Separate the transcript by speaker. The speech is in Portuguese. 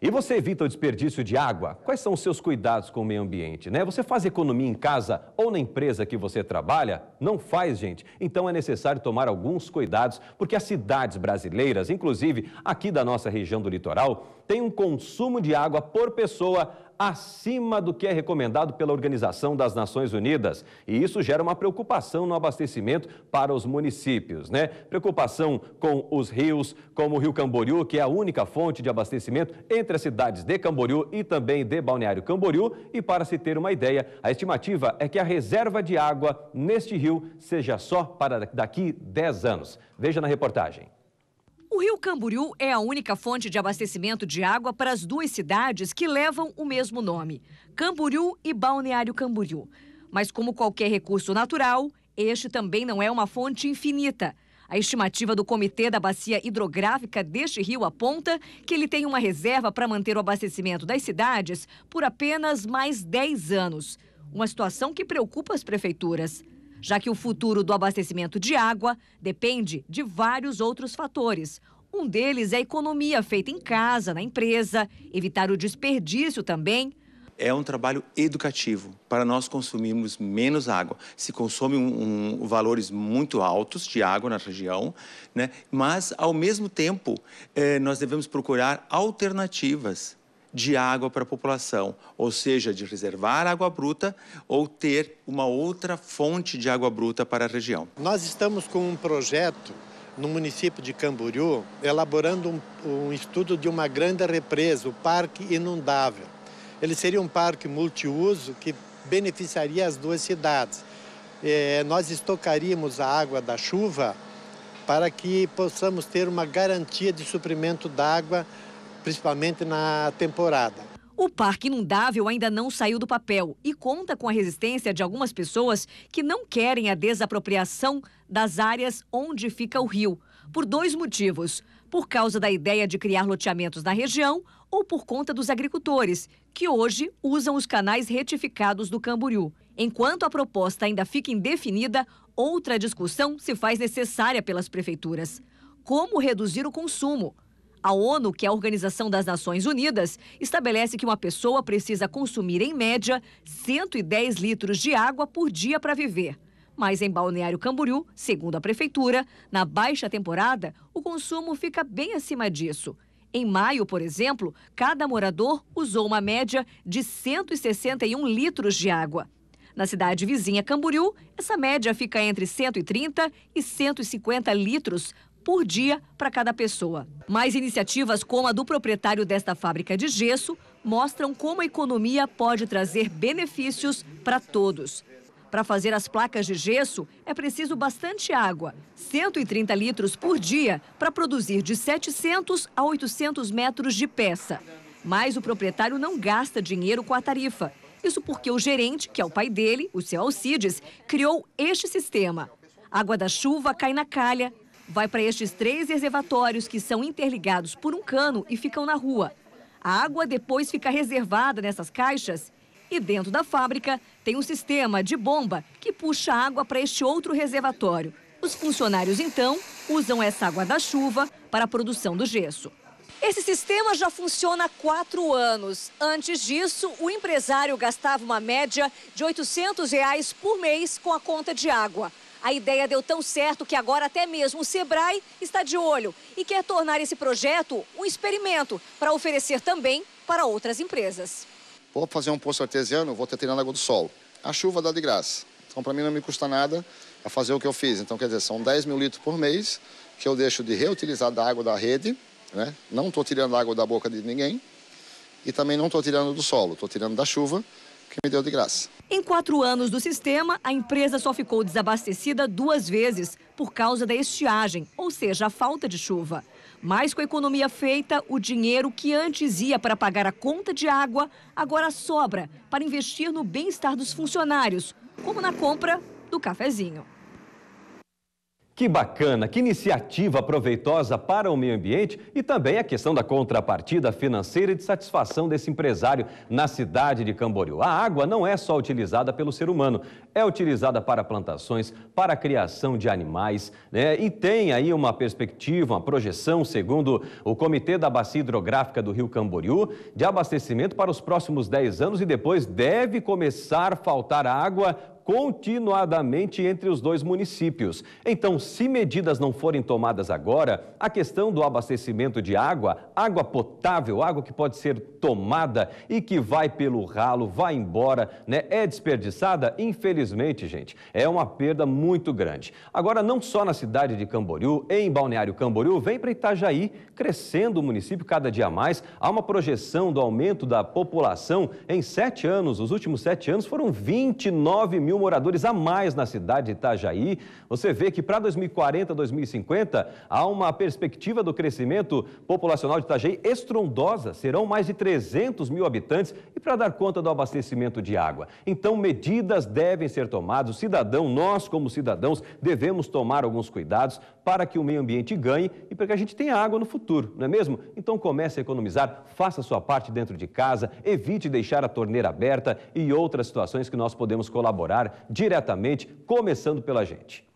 Speaker 1: E você evita o desperdício de água? Quais são os seus cuidados com o meio ambiente, né? Você faz economia em casa ou na empresa que você trabalha? Não faz, gente. Então é necessário tomar alguns cuidados, porque as cidades brasileiras, inclusive aqui da nossa região do litoral, têm um consumo de água por pessoa acima do que é recomendado pela Organização das Nações Unidas. E isso gera uma preocupação no abastecimento para os municípios, né? Preocupação com os rios, como o Rio Camboriú, que é a única fonte de abastecimento entre as cidades de Camboriú e também de Balneário Camboriú. E para se ter uma ideia, a estimativa é que a reserva de água neste rio seja só para daqui 10 anos. Veja na reportagem.
Speaker 2: O Rio Camboriú é a única fonte de abastecimento de água para as duas cidades que levam o mesmo nome, Camboriú e Balneário Camboriú. Mas, como qualquer recurso natural, este também não é uma fonte infinita. A estimativa do Comitê da Bacia Hidrográfica deste rio aponta que ele tem uma reserva para manter o abastecimento das cidades por apenas mais 10 anos. Uma situação que preocupa as prefeituras já que o futuro do abastecimento de água depende de vários outros fatores. Um deles é a economia feita em casa, na empresa, evitar o desperdício também.
Speaker 1: É um trabalho educativo para nós consumirmos menos água. Se consome um, um, valores muito altos de água na região, né? mas, ao mesmo tempo, eh, nós devemos procurar alternativas de água para a população, ou seja, de reservar água bruta ou ter uma outra fonte de água bruta para a região.
Speaker 2: Nós estamos com um projeto no município de Camboriú, elaborando um, um estudo de uma grande represa, o Parque Inundável. Ele seria um parque multiuso que beneficiaria as duas cidades. É, nós estocaríamos a água da chuva para que possamos ter uma garantia de suprimento d'água principalmente na temporada. O Parque Inundável ainda não saiu do papel e conta com a resistência de algumas pessoas que não querem a desapropriação das áreas onde fica o rio, por dois motivos. Por causa da ideia de criar loteamentos na região ou por conta dos agricultores, que hoje usam os canais retificados do Camboriú. Enquanto a proposta ainda fica indefinida, outra discussão se faz necessária pelas prefeituras. Como reduzir o consumo? A ONU, que é a Organização das Nações Unidas, estabelece que uma pessoa precisa consumir, em média, 110 litros de água por dia para viver. Mas em Balneário Camboriú, segundo a prefeitura, na baixa temporada, o consumo fica bem acima disso. Em maio, por exemplo, cada morador usou uma média de 161 litros de água. Na cidade vizinha Camboriú, essa média fica entre 130 e 150 litros por dia para cada pessoa. Mais iniciativas como a do proprietário desta fábrica de gesso mostram como a economia pode trazer benefícios para todos. Para fazer as placas de gesso, é preciso bastante água, 130 litros por dia, para produzir de 700 a 800 metros de peça. Mas o proprietário não gasta dinheiro com a tarifa. Isso porque o gerente, que é o pai dele, o seu Alcides, criou este sistema. água da chuva cai na calha, vai para estes três reservatórios que são interligados por um cano e ficam na rua. A água depois fica reservada nessas caixas e dentro da fábrica tem um sistema de bomba que puxa água para este outro reservatório. Os funcionários, então, usam essa água da chuva para a produção do gesso. Esse sistema já funciona há quatro anos. Antes disso, o empresário gastava uma média de R$ 800 reais por mês com a conta de água. A ideia deu tão certo que agora até mesmo o Sebrae está de olho e quer tornar esse projeto um experimento para oferecer também para outras empresas.
Speaker 1: Vou fazer um poço artesiano, vou ter tirado água do solo. A chuva dá de graça. Então, para mim, não me custa nada a fazer o que eu fiz. Então, quer dizer, são 10 mil litros por mês que eu deixo de reutilizar da água da rede. Né? Não estou tirando água da boca de ninguém. E também não estou tirando do solo, estou tirando da chuva que me deu de graça.
Speaker 2: Em quatro anos do sistema, a empresa só ficou desabastecida duas vezes por causa da estiagem, ou seja, a falta de chuva. Mas com a economia feita, o dinheiro que antes ia para pagar a conta de água agora sobra para investir no bem-estar dos funcionários, como na compra do cafezinho.
Speaker 1: Que bacana, que iniciativa proveitosa para o meio ambiente e também a questão da contrapartida financeira e de satisfação desse empresário na cidade de Camboriú. A água não é só utilizada pelo ser humano, é utilizada para plantações, para a criação de animais né? e tem aí uma perspectiva, uma projeção, segundo o Comitê da Bacia Hidrográfica do Rio Camboriú, de abastecimento para os próximos 10 anos e depois deve começar a faltar água continuadamente entre os dois municípios. Então, se medidas não forem tomadas agora, a questão do abastecimento de água, água potável, água que pode ser tomada e que vai pelo ralo, vai embora, né? É desperdiçada? Infelizmente, gente, é uma perda muito grande. Agora, não só na cidade de Camboriú, em Balneário Camboriú, vem para Itajaí, crescendo o município cada dia mais. Há uma projeção do aumento da população em sete anos. Os últimos sete anos foram 29 mil mil moradores a mais na cidade de Itajaí. Você vê que para 2040, 2050, há uma perspectiva do crescimento populacional de Itajaí estrondosa. Serão mais de 300 mil habitantes e para dar conta do abastecimento de água. Então, medidas devem ser tomadas. O cidadão, nós como cidadãos, devemos tomar alguns cuidados para que o meio ambiente ganhe e para que a gente tenha água no futuro, não é mesmo? Então, comece a economizar, faça a sua parte dentro de casa, evite deixar a torneira aberta e outras situações que nós podemos colaborar diretamente, começando pela gente.